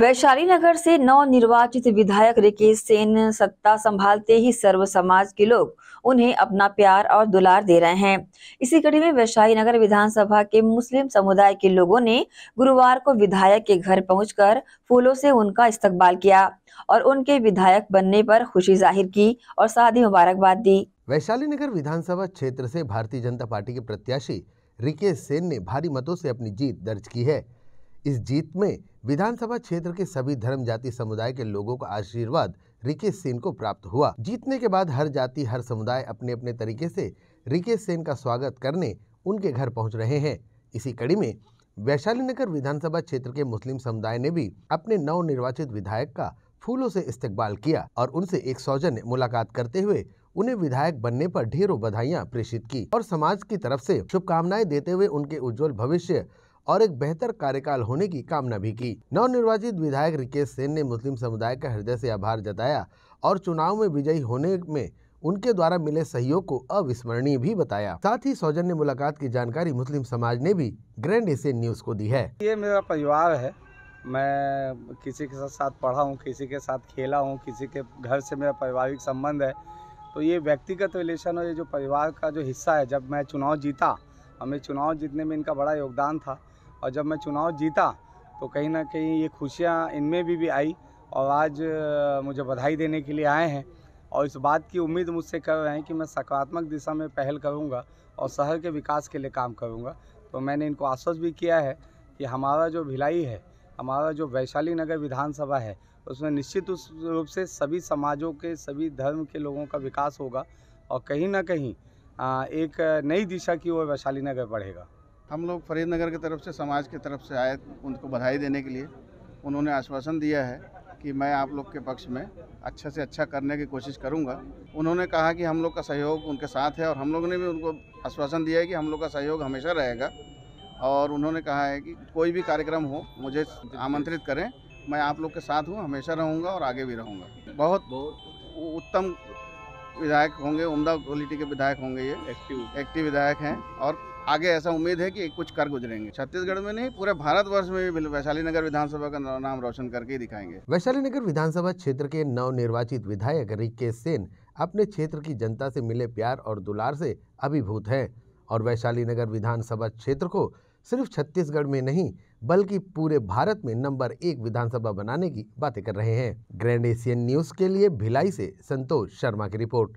वैशाली नगर से नव निर्वाचित विधायक रिकेश सेन सत्ता संभालते ही सर्व समाज के लोग उन्हें अपना प्यार और दुलार दे रहे हैं इसी कड़ी में वैशाली नगर विधानसभा के मुस्लिम समुदाय के लोगों ने गुरुवार को विधायक के घर पहुंचकर फूलों से उनका इस्तकबाल किया और उनके विधायक बनने पर खुशी जाहिर की और शादी मुबारकबाद दी वैशाली नगर विधानसभा क्षेत्र से भारतीय जनता पार्टी के प्रत्याशी रिकेश सेन ने भारी मतों से अपनी जीत दर्ज की है इस जीत में विधानसभा क्षेत्र के सभी धर्म जाति समुदाय के लोगों का आशीर्वाद रिकेश सेन को प्राप्त हुआ जीतने के बाद हर जाति हर समुदाय अपने अपने तरीके से रिकेश सेन का स्वागत करने उनके घर पहुंच रहे हैं इसी कड़ी में वैशाली नगर विधानसभा क्षेत्र के मुस्लिम समुदाय ने भी अपने नव निर्वाचित विधायक का फूलों से इस्तेकबाल किया और उनसे एक सौजन्य मुलाकात करते हुए उन्हें विधायक बनने पर ढेरों बधाइयां प्रेषित की और समाज की तरफ से शुभकामनाएं देते हुए उनके उज्जवल भविष्य और एक बेहतर कार्यकाल होने की कामना भी की नव निर्वाचित विधायक रिकेश सेन ने मुस्लिम समुदाय का हृदय से आभार जताया और चुनाव में विजयी होने में उनके द्वारा मिले सहयोग को अविस्मरणीय भी बताया साथ ही सौजन्य मुलाकात की जानकारी मुस्लिम समाज ने भी ग्रैंड एशियन न्यूज को दी है ये मेरा परिवार है मैं किसी के साथ पढ़ा हूँ किसी के साथ खेला हूँ किसी के घर से मेरा पारिवारिक संबंध है तो ये व्यक्तिगत रिलेशन और ये जो परिवार का जो हिस्सा है जब मैं चुनाव जीता हमें चुनाव जीतने में इनका बड़ा योगदान था और जब मैं चुनाव जीता तो कहीं ना कहीं ये खुशियाँ इनमें भी भी आई और आज मुझे बधाई देने के लिए आए हैं और इस बात की उम्मीद मुझसे कर रहे हैं कि मैं सकारात्मक दिशा में पहल करूँगा और शहर के विकास के लिए काम करूँगा तो मैंने इनको आश्वस्त भी किया है कि हमारा जो भिलाई है हमारा जो वैशाली नगर विधानसभा है उसमें निश्चित उस रूप से सभी समाजों के सभी धर्म के लोगों का विकास होगा और कहीं ना कहीं एक नई दिशा की ओर वैशाली नगर बढ़ेगा हम लोग फरीदनगर की तरफ से समाज की तरफ से आए उनको बधाई देने के लिए उन्होंने आश्वासन दिया है कि मैं आप लोग के पक्ष में अच्छा से अच्छा करने की कोशिश करूंगा उन्होंने कहा कि हम लोग का सहयोग उनके साथ है और हम लोगों ने भी उनको आश्वासन दिया है कि हम लोग का सहयोग हमेशा रहेगा और उन्होंने कहा है कि कोई भी कार्यक्रम हो मुझे आमंत्रित करें मैं आप लोग के साथ हूँ हमेशा रहूँगा और आगे भी रहूँगा बहुत बहुत उत्तम विधायक होंगे उमदा क्वालिटी के विधायक होंगे ये एक्टिव एक्टिव विधायक हैं और आगे ऐसा उम्मीद है कि कुछ कर गुजरेंगे छत्तीसगढ़ में नहीं पूरे भारत वर्ष में भी वैशाली नगर विधानसभा का नाम रोशन करके ही दिखाएंगे वैशाली नगर विधानसभा क्षेत्र के नव निर्वाचित विधायक रिकेश सेन अपने क्षेत्र की जनता से मिले प्यार और दुलार से अभिभूत है और वैशाली नगर विधानसभा क्षेत्र को सिर्फ छत्तीसगढ़ में नहीं बल्कि पूरे भारत में नंबर एक विधानसभा बनाने की बातें कर रहे हैं ग्रैंड एशियन न्यूज के लिए भिलाई से संतोष शर्मा की रिपोर्ट